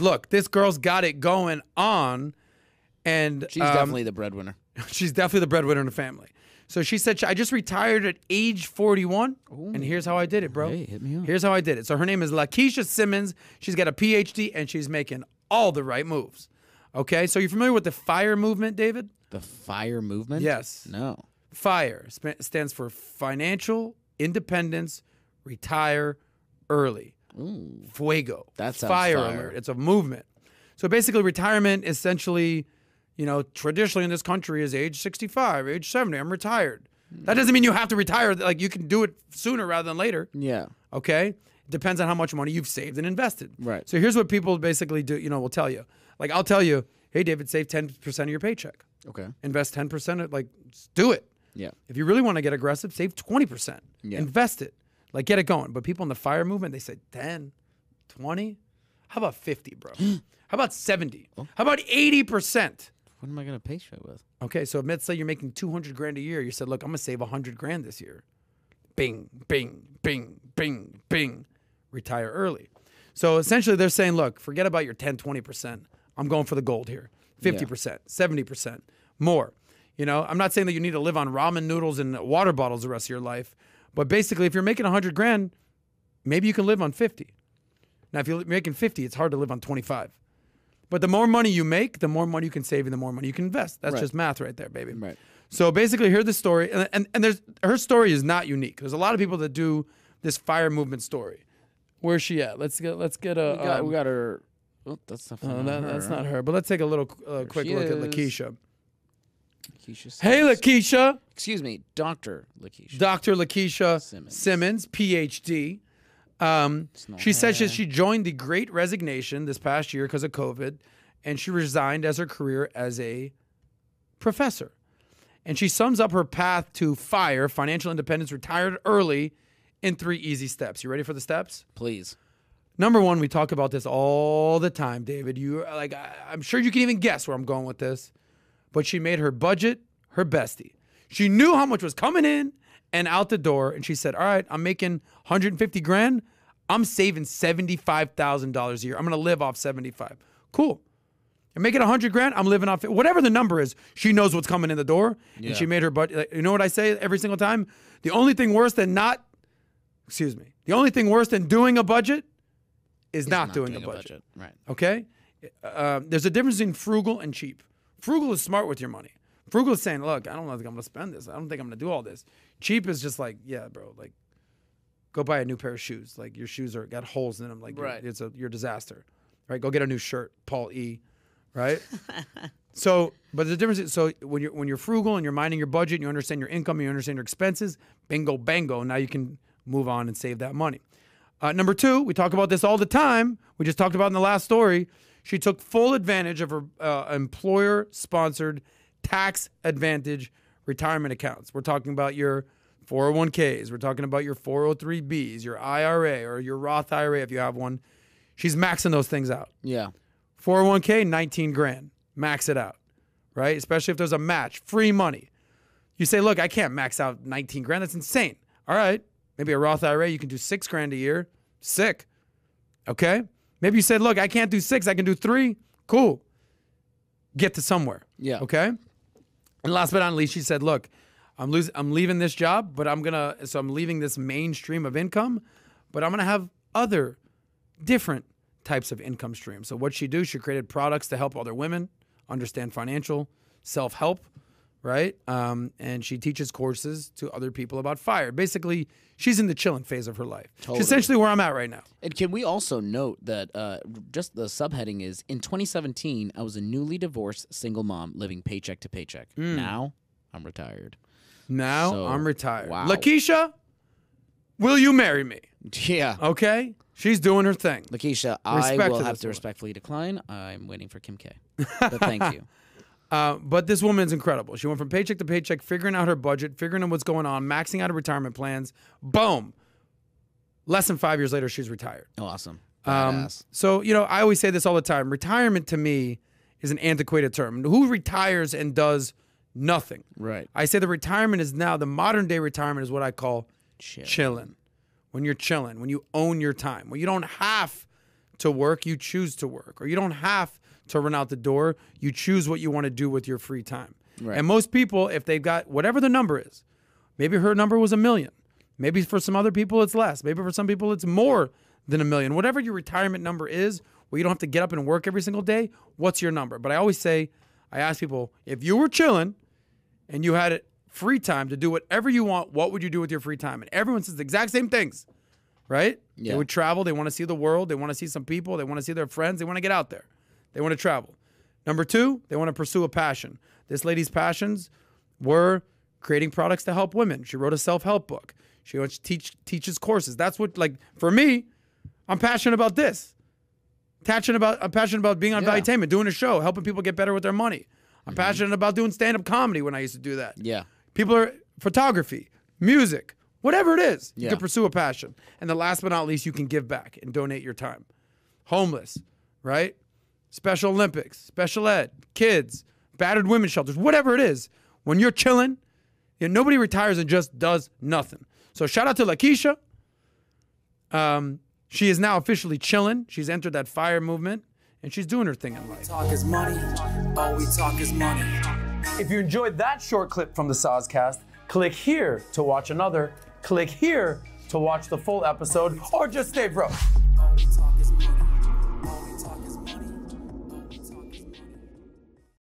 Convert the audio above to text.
look, this girl's got it going on, and she's um, definitely the breadwinner. She's definitely the breadwinner in the family. So she said, I just retired at age 41, Ooh. and here's how I did it, bro. Hey, hit me up. Here's how I did it. So her name is Lakeisha Simmons. She's got a PhD, and she's making all the right moves. Okay, so you're familiar with the FIRE movement, David? The FIRE movement? Yes. No. FIRE stands for Financial Independence Retire Early. Ooh, fuego. That's fire, fire, alert. It's a movement. So basically, retirement essentially, you know, traditionally in this country is age 65, age 70. I'm retired. Mm. That doesn't mean you have to retire. Like you can do it sooner rather than later. Yeah. Okay. It depends on how much money you've saved and invested. Right. So here's what people basically do. You know, will tell you. Like I'll tell you, hey David, save 10% of your paycheck. Okay. Invest 10%. Of, like do it. Yeah. If you really want to get aggressive, save 20%. Yeah. Invest it. Like get it going. But people in the fire movement, they said 10, 20. How about 50, bro? How about 70? Oh. How about 80%? What am I going to pay shit with? Okay, so let's say you're making 200 grand a year. You said, look, I'm going to save 100 grand this year. Bing, bing, bing, bing, bing. Retire early. So essentially they're saying, look, forget about your 10, 20%. I'm going for the gold here. 50%, yeah. 70%, more. You know, I'm not saying that you need to live on ramen noodles and water bottles the rest of your life, but basically, if you're making 100 grand, maybe you can live on 50. Now, if you're making 50, it's hard to live on 25. But the more money you make, the more money you can save and the more money you can invest. That's right. just math right there, baby. Right. So basically, hear the story, and, and, and there's her story is not unique. There's a lot of people that do this fire movement story. Where's she at? Let's get let's get a. We got, um, we got her. Oh, that's not. Uh, that, her, that's not her. But let's take a little uh, quick look is. at Lakeisha. Lakeisha Hey, Lakeisha. Excuse me, Dr. Lakeisha. Dr. Lakeisha Simmons, Simmons PhD. Um, she says she, she joined the Great Resignation this past year because of COVID, and she resigned as her career as a professor. And she sums up her path to fire, financial independence, retired early in three easy steps. You ready for the steps? Please. Number one, we talk about this all the time, David. You like, I, I'm sure you can even guess where I'm going with this but she made her budget her bestie. She knew how much was coming in and out the door, and she said, "All right, I'm making 150 grand. I'm saving seventy-five thousand dollars a year. I'm gonna live off seventy-five. Cool. And make it hundred grand. I'm living off it. whatever the number is. She knows what's coming in the door, yeah. and she made her budget. you know what I say every single time? The only thing worse than not, excuse me, the only thing worse than doing a budget is not, not, doing, doing a, budget. a budget. Right. Okay. Uh, there's a difference between frugal and cheap frugal is smart with your money. Frugal is saying, look, I don't think I'm gonna spend this. I don't think I'm gonna do all this. Cheap is just like, yeah, bro, like go buy a new pair of shoes. Like your shoes are got holes in them. Like right. it's a your disaster. Right? Go get a new shirt, Paul E. Right? so, but the difference is so when you're when you're frugal and you're minding your budget, and you understand your income, you understand your expenses. Bingo, bango. Now you can move on and save that money. Uh, number two, we talk about this all the time. We just talked about in the last story. She took full advantage of her uh, employer sponsored tax advantage retirement accounts. We're talking about your 401ks, we're talking about your 403bs, your IRA, or your Roth IRA if you have one. She's maxing those things out. Yeah. 401k, 19 grand. Max it out, right? Especially if there's a match, free money. You say, look, I can't max out 19 grand. That's insane. All right. Maybe a Roth IRA, you can do six grand a year. Sick. Okay. Maybe you said, look, I can't do six, I can do three. Cool. Get to somewhere. Yeah. Okay. And last but not least, she said, look, I'm losing I'm leaving this job, but I'm gonna so I'm leaving this mainstream of income, but I'm gonna have other different types of income streams. So what she do, she created products to help other women understand financial self-help right? Um, and she teaches courses to other people about fire. Basically, she's in the chilling phase of her life. Totally. She's essentially where I'm at right now. And can we also note that uh, just the subheading is in 2017, I was a newly divorced single mom living paycheck to paycheck. Mm. Now I'm retired. Now so, I'm retired. Wow. Lakeisha, will you marry me? Yeah. Okay. She's doing her thing. Lakeisha, Respect I will to have to one. respectfully decline. I'm waiting for Kim K. But thank you. Uh, but this woman's incredible. She went from paycheck to paycheck, figuring out her budget, figuring out what's going on, maxing out her retirement plans. Boom. Less than five years later, she's retired. awesome. Um, so, you know, I always say this all the time retirement to me is an antiquated term. Who retires and does nothing? Right. I say the retirement is now, the modern day retirement is what I call chilling. When you're chilling, when you own your time, when you don't have to work, you choose to work, or you don't have to run out the door. You choose what you want to do with your free time. Right. And most people, if they've got whatever the number is, maybe her number was a million. Maybe for some other people it's less. Maybe for some people it's more than a million. Whatever your retirement number is, where you don't have to get up and work every single day, what's your number? But I always say, I ask people, if you were chilling and you had free time to do whatever you want, what would you do with your free time? And everyone says the exact same things, right? Yeah. They would travel, they want to see the world, they want to see some people, they want to see their friends, they want to get out there. They want to travel. Number two, they want to pursue a passion. This lady's passions were creating products to help women. She wrote a self-help book. She wants to teach teaches courses. That's what like for me, I'm passionate about this. Passionate about I'm passionate about being on yeah. Valuetainment, doing a show, helping people get better with their money. I'm mm -hmm. passionate about doing stand-up comedy when I used to do that. Yeah. People are photography, music, whatever it is, yeah. you can pursue a passion. And the last but not least, you can give back and donate your time. Homeless, right? Special Olympics, special ed, kids, battered women's shelters, whatever it is, when you're chilling, you know, nobody retires and just does nothing. So shout out to Lakeisha. Um, she is now officially chilling. She's entered that fire movement and she's doing her thing in life. Talk is money. All we talk is money. If you enjoyed that short clip from the Sozcast, click here to watch another, click here to watch the full episode, or just stay broke.